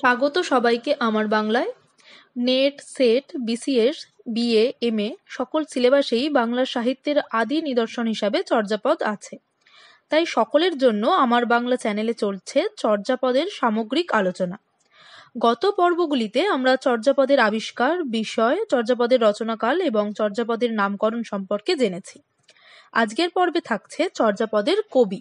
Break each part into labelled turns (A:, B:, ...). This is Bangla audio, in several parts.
A: স্বাগত সবাইকে আমার বাংলায় NET SET BCS BA M A সকল সিলেবাসেই বাংলা সাহিত্যের আদি নিদর্শন হিসাবে চর্যাপদ আছে তাই সকলের জন্য আমার বাংলা চ্যানেলে চলছে চর্যাপদের সামগ্রিক আলোচনা গত পর্বগুলিতে আমরা চর্যাপদের আবিষ্কার বিষয় চর্যাপদের রচনাকাল এবং চর্যাপদের নামকরণ সম্পর্কে জেনেছি আজকের পর্বে থাকছে চর্যাপদের কবি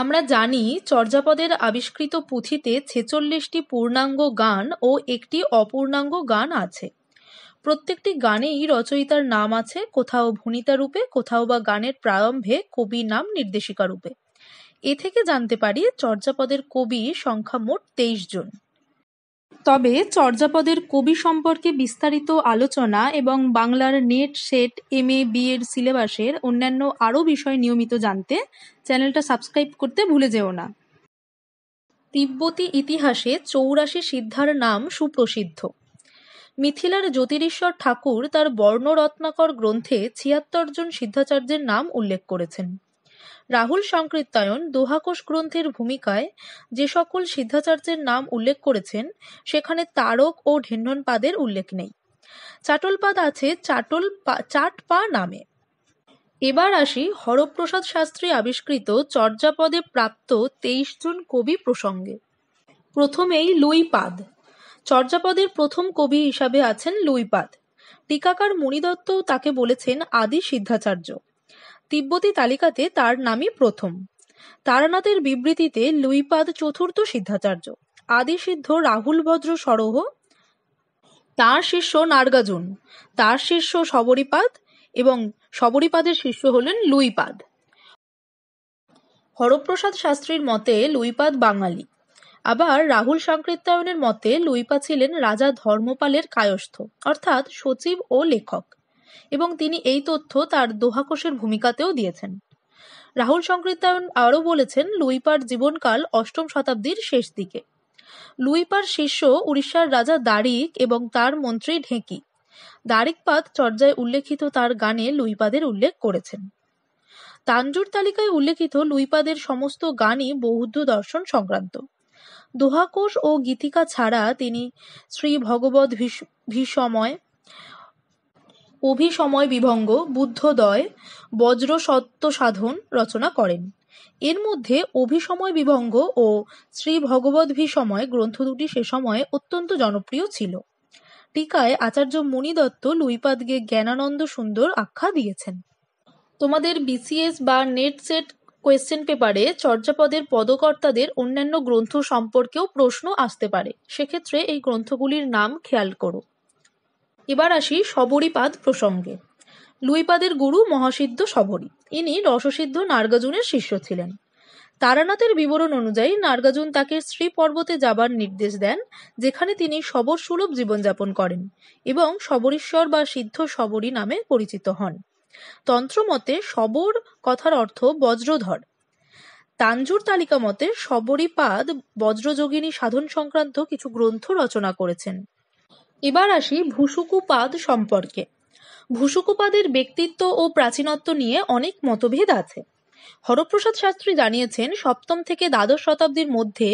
A: আমরা জানি চর্যাপদের আবিষ্কৃত পুঁথিতে ছেচল্লিশটি পূর্ণাঙ্গ গান ও একটি অপূর্ণাঙ্গ গান আছে প্রত্যেকটি গানেই রচয়িতার নাম আছে কোথাও ভূমিতা রূপে কোথাও বা গানের প্রারম্ভে কবির নাম নির্দেশিকা রূপে এ থেকে জানতে পারি চর্যাপদের কবি সংখ্যা মোট তেইশ জন তবে চর্যাপদের কবি সম্পর্কে বিস্তারিত আলোচনা এবং বাংলার NET SET M A B এর সিলেবাসের অন্যান্য আরও বিষয় নিয়মিত জানতে চ্যানেলটা সাবস্ক্রাইব করতে ভুলে যেও না তিব্বতী ইতিহাসে চৌরাশি সিদ্ধার নাম সুপ্রসিদ্ধ মিথিলার জ্যোতিরীশ্বর ঠাকুর তার বর্ণরত্নাকর গ্রন্থে ছিয়াত্তর জন সিদ্ধাচার্যের নাম উল্লেখ করেছেন রাহুল সংকীর্তায়ন দোহাকোষ গ্রন্থের ভূমিকায় যে সকল সিদ্ধাচার্যের নাম উল্লেখ করেছেন সেখানে তারক ও ঢেন্ডনপাদের উল্লেখ নেই চাটলপাদ আছে চাটল চাট পা নামে এবার আসি হরপ্রসাদ শাস্ত্রী আবিষ্কৃত চর্যাপদে প্রাপ্ত তেইশ জন কবি প্রসঙ্গে প্রথমেই লুইপাদ চর্যাপদের প্রথম কবি হিসাবে আছেন লুইপাদ টিকাকার মণিদত্ত তাকে বলেছেন আদি সিদ্ধাচার্য তিব্বতী তালিকাতে তার নামই প্রথম তারানাথের বিবৃতিতে লুইপাদ চতুর্থ সিদ্ধাচার্য আদিসিদ্ধ ভদ্র সরহ তার শিষ্য নার্গাজুন তার শিষ্য শবরীপাদ এবং শবরীপাদের শিষ্য হলেন লুইপাদ হরপ্রসাদ শাস্ত্রীর মতে লুইপাদ বাঙালি আবার রাহুল সাংকৃত্যায়নের মতে লুইপা ছিলেন রাজা ধর্মপালের কায়স্থ অর্থাৎ সচিব ও লেখক এবং তিনি এই তথ্য তার দোহাকোষের ভূমিকাতেও দিয়েছেন রাহুল সংকৃতায়ন আরও বলেছেন লুইপার জীবনকাল অষ্টম শতাব্দীর শেষ দিকে লুইপার শিষ্য উড়িষ্যার রাজা দারিক এবং তার মন্ত্রী ঢেঁকি দারিকপাত চর্যায় উল্লেখিত তার গানে লুইপাদের উল্লেখ করেছেন তাঞ্জুর তালিকায় উল্লেখিত লুইপাদের সমস্ত গানই বৌদ্ধ দর্শন সংক্রান্ত দোহাকোষ ও গীতিকা ছাড়া তিনি শ্রী ভগবত ভীষময় অভিসময় বিভঙ্গ বুদ্ধদয় বজ্র সত্য সাধন রচনা করেন এর মধ্যে অভিসময় বিভঙ্গ ও শ্রী ভগবদ্ভিসময় গ্রন্থ দুটি সে সময়ে অত্যন্ত জনপ্রিয় ছিল টিকায় আচার্য মণি দত্ত লুইপাদকে জ্ঞানানন্দ সুন্দর আখ্যা দিয়েছেন তোমাদের বিসিএস বা নেট সেট কোয়েশ্চেন পেপারে চর্যাপদের পদকর্তাদের অন্যান্য গ্রন্থ সম্পর্কেও প্রশ্ন আসতে পারে সেক্ষেত্রে এই গ্রন্থগুলির নাম খেয়াল করো এবার আসি শবরীপাদ প্রসঙ্গে লুইপাদের গুরু মহাসিদ্ধ শবরী ইনি রসসিদ্ধ নার্গাজুনের শিষ্য ছিলেন তারানাথের বিবরণ অনুযায়ী নার্গাজুন তাকে শ্রী পর্বতে যাবার নির্দেশ দেন যেখানে তিনি সবর সুলভ জীবনযাপন করেন এবং শবরীশ্বর বা সিদ্ধ শবরী নামে পরিচিত হন তন্ত্রমতে সবর কথার অর্থ বজ্রধর তাঞ্জুর তালিকা মতে শবরীপাদ বজ্রযোগিনী সাধন সংক্রান্ত কিছু গ্রন্থ রচনা করেছেন এবার আসি ভূসুকুপাদ সম্পর্কে ভূসুকুপাদের ব্যক্তিত্ব ও প্রাচীনত্ব নিয়ে অনেক মতভেদ আছে হরপ্রসাদ শাস্ত্রী জানিয়েছেন সপ্তম থেকে দ্বাদশ শতাব্দীর মধ্যে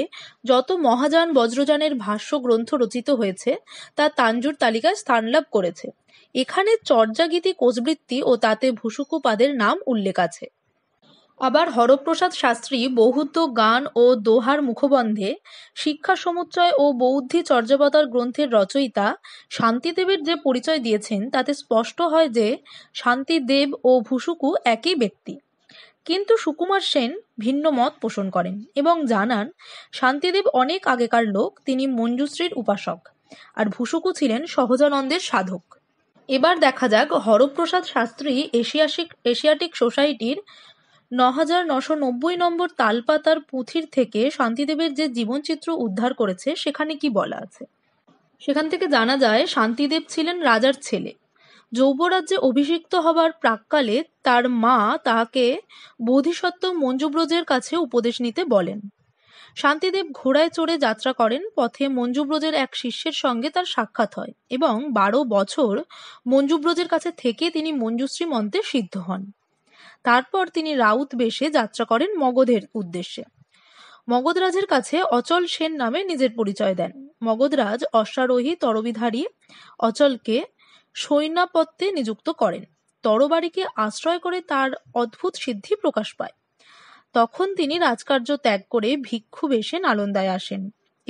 A: যত মহাযান বজ্রযানের ভাষ্য গ্রন্থ রচিত হয়েছে তা তাঞ্জুর তালিকায় স্থান লাভ করেছে এখানে চর্যাগীতি কোচবৃত্তি ও তাতে ভূসুকুপাদের নাম উল্লেখ আছে আবার হরপ্রসাদ শাস্ত্রী বহুদ্ধ গান ও দোহার মুখবন্ধে শিক্ষা সমুচ্চয় ও বৌদ্ধি চর্যাবতার গ্রন্থের রচয়িতা শান্তিদেবের যে পরিচয় দিয়েছেন তাতে স্পষ্ট হয় যে শান্তিদেব ও ভুসুকু একই ব্যক্তি কিন্তু সুকুমার সেন ভিন্ন মত পোষণ করেন এবং জানান শান্তিদেব অনেক আগেকার লোক তিনি মঞ্জুশ্রীর উপাসক আর ভুসুকু ছিলেন সহজানন্দের সাধক এবার দেখা যাক হরপ্রসাদ শাস্ত্রী এশিয়াসিক এশিয়াটিক সোসাইটির হাজার নশো নব্বই নম্বর তালপাতার পুঁথির থেকে শান্তিদেবের যে জীবনচিত্র উদ্ধার করেছে সেখানে কি বলা আছে সেখান থেকে জানা যায় শান্তিদেব ছিলেন রাজার ছেলে যৌবরাজ্যে অভিষিক্ত হবার প্রাককালে তার মা তাকে বোধিসত্ত্ব মঞ্জুব্রজের কাছে উপদেশ নিতে বলেন শান্তিদেব ঘোড়ায় চড়ে যাত্রা করেন পথে মঞ্জুব্রজের এক শিষ্যের সঙ্গে তার সাক্ষাৎ হয় এবং বারো বছর মঞ্জুব্রজের কাছে থেকে তিনি মঞ্জুশ্রী মন্ত্রে সিদ্ধ হন তারপর তিনি রাউত বেশে যাত্রা করেন মগধের উদ্দেশ্যে মগধরাজের কাছে অচল সেন নামে নিজের পরিচয় দেন মগধরাজ অশ্বারোহী তরবিধারী অচলকে সৈন্যপত্তে নিযুক্ত করেন তরবারিকে আশ্রয় করে তার অদ্ভুত সিদ্ধি প্রকাশ পায় তখন তিনি রাজকার্য ত্যাগ করে ভিক্ষু বেশে নালন্দায় আসেন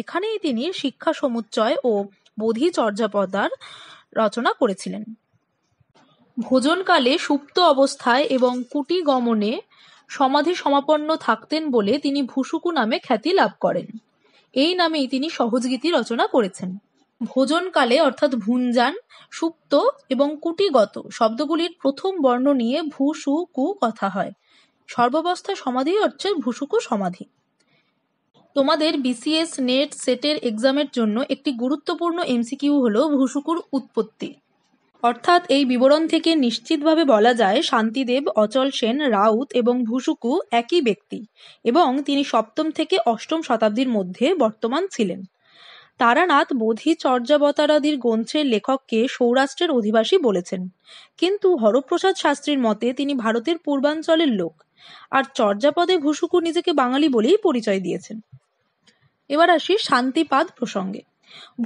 A: এখানেই তিনি শিক্ষা সমুচ্চয় ও বোধি চর্যাপদার রচনা করেছিলেন ভোজনকালে সুপ্ত অবস্থায় এবং কুটি গমনে সমাধি সমাপন্ন থাকতেন বলে তিনি ভুসুকু নামে খ্যাতি লাভ করেন। এই নামেই তিনি সহজগীতি রচনা করেছেন। ভোজনকালে অর্থাৎ ভুঞ্জান, সুপ্ত এবং কুটিগত শব্দগুলির প্রথম বর্ণ নিয়ে ভূসু কু কথা হয়। সর্বাবস্থা সমাধি হচ্ছে ভুসুকু সমাধি। তোমাদের বিসিএস নেট সেটের এক্সামের জন্য একটি গুরুত্বপূর্ণ এমসিকিউ হল ভুসুকুর উৎপত্তি। অর্থাৎ এই বিবরণ থেকে নিশ্চিতভাবে বলা যায় শান্তিদেব অচল সেন রাউত এবং ভুসুকু একই ব্যক্তি এবং তিনি সপ্তম থেকে অষ্টম শতাব্দীর মধ্যে বর্তমান ছিলেন তারানাথ বোধি চর্যাবতারাদির গ্রন্থের লেখককে সৌরাষ্ট্রের অধিবাসী বলেছেন কিন্তু হরপ্রসাদ শাস্ত্রীর মতে তিনি ভারতের পূর্বাঞ্চলের লোক আর চর্যাপদে ভুসুকু নিজেকে বাঙালি বলেই পরিচয় দিয়েছেন এবার আসি শান্তিপাদ প্রসঙ্গে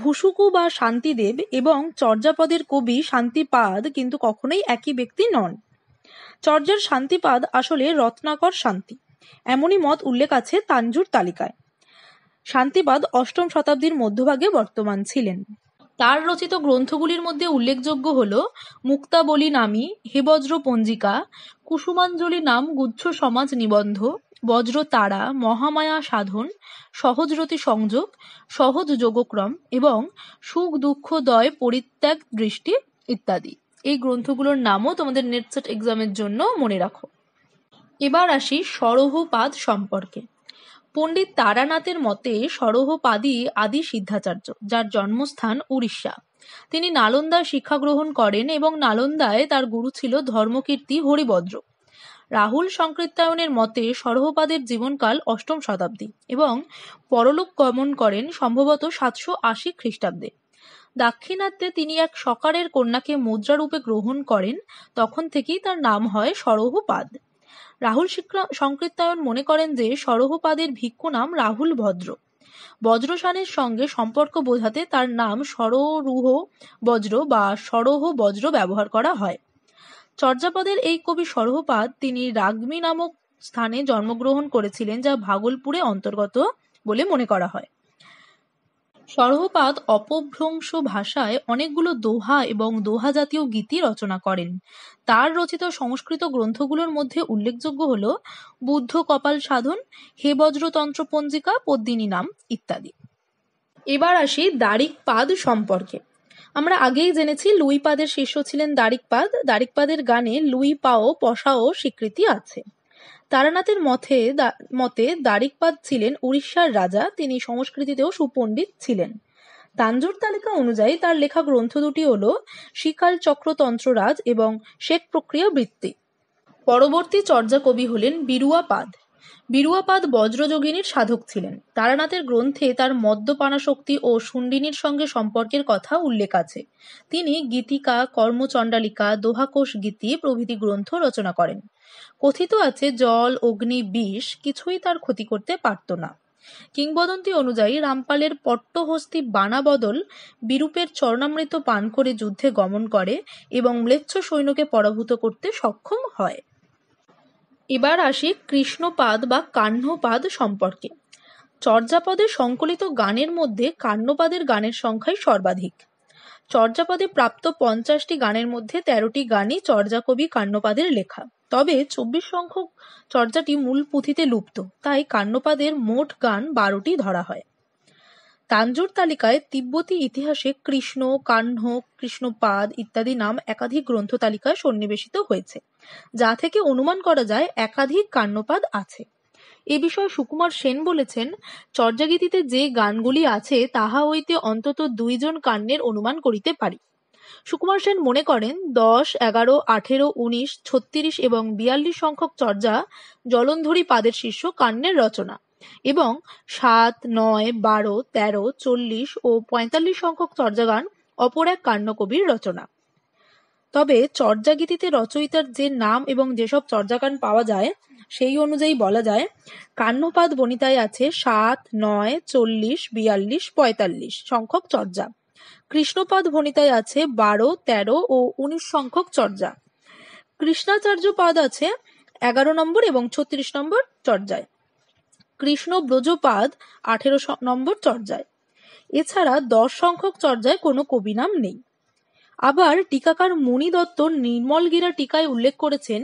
A: ভুসুকু বা শান্তিদেব এবং চর্যাপদের কবি শান্তিপাদ কিন্তু কখনোই একই ব্যক্তি নন চর্যার শান্তিপাদ আসলে রত্নাকর শান্তি এমনই মত উল্লেখ আছে তানজুর তালিকায় শান্তিপাদ অষ্টম শতাব্দীর মধ্যভাগে বর্তমান ছিলেন তার রচিত গ্রন্থগুলির মধ্যে উল্লেখযোগ্য হল মুক্তাবলী নামী হেবজ্র পঞ্জিকা কুসুমাঞ্জলি নাম গুচ্ছ সমাজ নিবন্ধ বজ্রতারা মহামায়া সাধন সহজরতি সংযোগ সহজ যোগক্রম এবং সুখ দুঃখ দয় পরিত্যাগ দৃষ্টি ইত্যাদি এই গ্রন্থগুলোর নামও তোমাদের নেটসেট এক্সামের জন্য মনে রাখো এবার আসি সরহপাদ সম্পর্কে পণ্ডিত তারানাথের মতে সরহপাদই আদি সিদ্ধাচার্য যার জন্মস্থান উড়িষ্যা তিনি নালন্দায় শিক্ষা গ্রহণ করেন এবং নালন্দায় তার গুরু ছিল ধর্মকীর্তি হরিভদ্র রাহুল সংকৃত্তায়নের মতে সর্বপাদের জীবনকাল অষ্টম শতাব্দী এবং পরলোক গমন করেন সম্ভবত সাতশো আশি খ্রিস্টাব্দে দাক্ষিণাত্যে তিনি এক সকারের কন্যাকে মুদ্রারূপে গ্রহণ করেন তখন থেকেই তার নাম হয় সরহপাদ রাহুল সংকৃত্তায়ন মনে করেন যে সরহপাদের ভিক্ষু নাম রাহুল ভদ্র বজ্রসানের সঙ্গে সম্পর্ক বোঝাতে তার নাম সরহ বজ্র বা সরহ বজ্র ব্যবহার করা হয় চর্যাপদের এই কবি সরহপাদ তিনি রাগমি নামক স্থানে জন্মগ্রহণ করেছিলেন যা ভাগলপুরে অন্তর্গত বলে মনে করা হয় সরহপাত অপভ্রংশ ভাষায় অনেকগুলো দোহা এবং দোহা জাতীয় গীতি রচনা করেন তার রচিত সংস্কৃত গ্রন্থগুলোর মধ্যে উল্লেখযোগ্য হল বুদ্ধ কপাল সাধন হেবজ্রতন্ত্র পঞ্জিকা পদ্মিনী নাম ইত্যাদি এবার আসি পাদ সম্পর্কে আমরা আগেই জেনেছি লুই পাদের শিষ্য ছিলেন দারিকপাদ দারিকপাদের গানে লুই পাও পশাও স্বীকৃতি আছে তারানাথের মতে মতে দারিকপাদ ছিলেন উড়িষ্যার রাজা তিনি সংস্কৃতিতেও সুপণ্ডিত ছিলেন তাঞ্জোর তালিকা অনুযায়ী তার লেখা গ্রন্থ দুটি হল শিকাল চক্রতন্ত্ররাজ এবং শেখ প্রক্রিয়া বৃত্তি পরবর্তী চর্যা কবি হলেন বিরুয়া পাদ বিরুয়াপাদ বজ্রযোগিনীর সাধক ছিলেন তারানাথের গ্রন্থে তার মদ্যপানাশক্তি ও সুন্ডিনীর সঙ্গে সম্পর্কের কথা উল্লেখ আছে তিনি গীতিকা কর্মচণ্ডালিকা দোহাকোষ গীতি প্রভৃতি গ্রন্থ রচনা করেন কথিত আছে জল অগ্নি বিষ কিছুই তার ক্ষতি করতে পারত না কিংবদন্তি অনুযায়ী রামপালের পট্টহস্তি বানাবদল বিরূপের চরণামৃত পান করে যুদ্ধে গমন করে এবং ম্লেচ্ছ সৈন্যকে পরাভূত করতে সক্ষম হয় এবার আসি কৃষ্ণপাদ বা কাহ্নপাদ সম্পর্কে চর্যাপদে সংকলিত গানের মধ্যে কাহ্নপাদের গানের সংখ্যাই সর্বাধিক চর্যাপদে প্রাপ্ত পঞ্চাশটি গানের মধ্যে তেরোটি গানই কবি কান্নপাদের লেখা তবে চব্বিশ সংখ্যক চর্যাটি মূল পুঁথিতে লুপ্ত তাই কান্নপাদের মোট গান বারোটি ধরা হয় তাঞ্জোর তালিকায় তিব্বতী ইতিহাসে কৃষ্ণ, কাহ্ন, কৃষ্ণপাদ ইত্যাদি নাম একাধিক গ্রন্থ তালিকায় সন্নিবেশিত হয়েছে, যা থেকে অনুমান করা যায় একাধিক কাণ্ডপাদ আছে। এ বিষয়ে সুকুমার সেন বলেছেন, চর্যাগীতিতে যে গানগুলি আছে তাহা হইতে অন্তত দুইজন কাণ্ডের অনুমান করিতে পারি। সুকুমার সেন মনে করেন দশ, এগারো, আঠেরো, উনিশ, ছত্রিশ এবং বিয়াল্লিশ সংখ্যক চর্যা জলন্ধরী পাদের শীর্ষ কান্নের রচনা এবং সাত, নয়, বারো, তেরো, চল্লিশ ও পঁয়তাল্লিশ সংখ্যক চর্যাগান অপর এক কান্নকবির রচনা। তবে চর্যাগীতিতে রচয়িতার যে নাম এবং যেসব চর্যাগান পাওয়া যায় সেই অনুযায়ী বলা যায় কান্যপাদ বনিতায় আছে সাত নয় চল্লিশ বিয়াল্লিশ পঁয়তাল্লিশ সংখ্যক চর্যা কৃষ্ণপাদ ভনিতায় আছে বারো তেরো ও উনিশ সংখ্যক চর্যা কৃষ্ণাচার্য পাদ আছে এগারো নম্বর এবং ছত্রিশ নম্বর চর্যায় কৃষ্ণ ব্রজপাদ আঠেরো নম্বর চর্যায় এছাড়া দশ সংখ্যক চর্যায় কোনো কবি নাম নেই আবার টিকাকার মণি দত্ত নির্মলগিরা টিকায় উল্লেখ করেছেন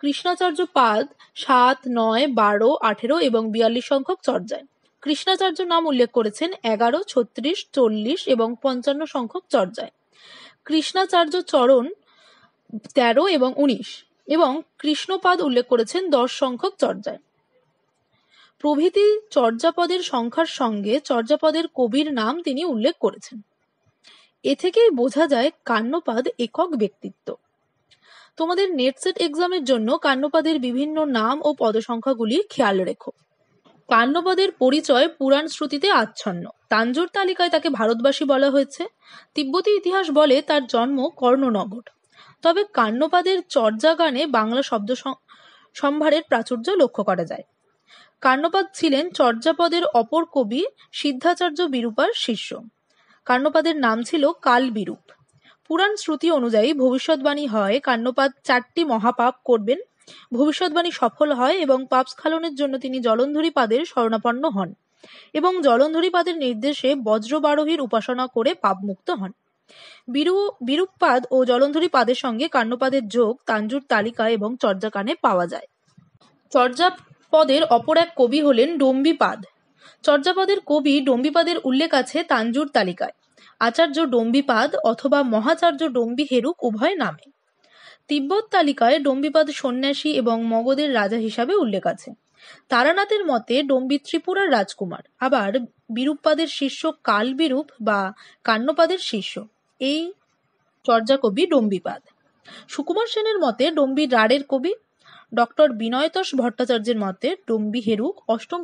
A: কৃষ্ণাচার্য পাদ সাত নয় বারো আঠেরো এবং বিয়াল্লিশ সংখ্যক চর্যায় কৃষ্ণাচার্য নাম উল্লেখ করেছেন এগারো ছত্রিশ চল্লিশ এবং পঞ্চান্ন সংখ্যক চর্যায় কৃষ্ণাচার্য চরণ তেরো এবং উনিশ এবং কৃষ্ণপাদ উল্লেখ করেছেন দশ সংখ্যক চর্যায় প্রভৃতি চর্যাপদের সংখ্যার সঙ্গে চর্যাপদের কবির নাম তিনি উল্লেখ করেছেন এ থেকেই বোঝা যায় কান্নপাদ একক ব্যক্তিত্ব তোমাদের নেটসেট এক্সামের জন্য কান্নপাদের বিভিন্ন নাম ও পদসংখ্যাগুলি খেয়াল রেখো কান্নপাদের পরিচয় পুরাণ শ্রুতিতে আচ্ছন্ন তাঞ্জোর তালিকায় তাকে ভারতবাসী বলা হয়েছে তিব্বতী ইতিহাস বলে তার জন্ম কর্ণনগর তবে কান্নপাদের চর্যাগানে বাংলা শব্দ সম্ভারের প্রাচুর্য লক্ষ্য করা যায় কার্ণপাদ ছিলেন চর্যাপদের অপর কবি সিদ্ধাচার্য বিরূপার শিষ্য। কার্ণপাদের নাম ছিল কাল বিরূপ পুরাণ শ্রুতি অনুযায়ী ভবিষ্যৎবাণী হয় কার্ণপাদ চারটি মহাপাপ করবেন ভবিষ্যৎবাণী সফল হয় এবং পাপ স্খলনের জন্য তিনি জলন্ধরী পাদের শরণাপন্ন হন এবং জলন্ধরী পাদের নির্দেশে বজ্রবারোহীর উপাসনা করে পাপমুক্ত হন বিরু বিরূপপাদ ও জলন্ধরী পাদের সঙ্গে কান্নপাদের যোগ তাঞ্জুর তালিকা এবং চর্যাকানে পাওয়া যায় চর্যা পদের অপর এক কবি হলেন ডম্বিপাদ চর্যাপদের কবি ডম্বিপাদের উল্লেখ আছে তাঞ্জুর তালিকায় আচার্য ডম্বিপাদ অথবা মহাচার্য ডম্বি হেরুক উভয় নামে তিব্বত তালিকায় ডম্বিপাদ সন্ন্যাসী এবং মগধের রাজা হিসাবে উল্লেখ আছে তারানাথের মতে ডম্বি ত্রিপুরার রাজকুমার আবার বিরূপপাদের শিষ্য কাল বিরূপ বা কান্নপাদের শিষ্য এই চর্যা কবি ডম্বিপাদ সুকুমার সেনের মতে ডম্বি রাড়ের কবি ডক্টর বিনয়তোষ ভট্টাচার্যের মতে ডম্বি হেরুক অষ্টম